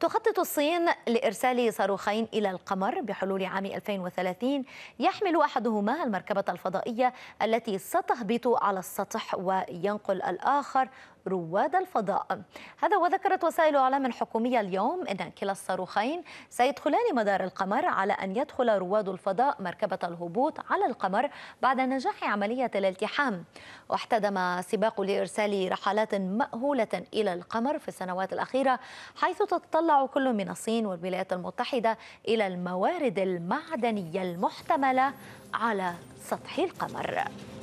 تخطط الصين لإرسال صاروخين إلى القمر بحلول عام 2030 يحمل أحدهما المركبة الفضائية التي ستهبط على السطح وينقل الآخر رواد الفضاء هذا وذكرت وسائل أعلام حكومية اليوم أن كلا الصاروخين سيدخلان مدار القمر على أن يدخل رواد الفضاء مركبة الهبوط على القمر بعد نجاح عملية الالتحام واحتدم سباق لإرسال رحلات مأهولة إلى القمر في السنوات الأخيرة حيث تطلع يتطلع كل من الصين والولايات المتحدة إلى الموارد المعدنية المحتملة على سطح القمر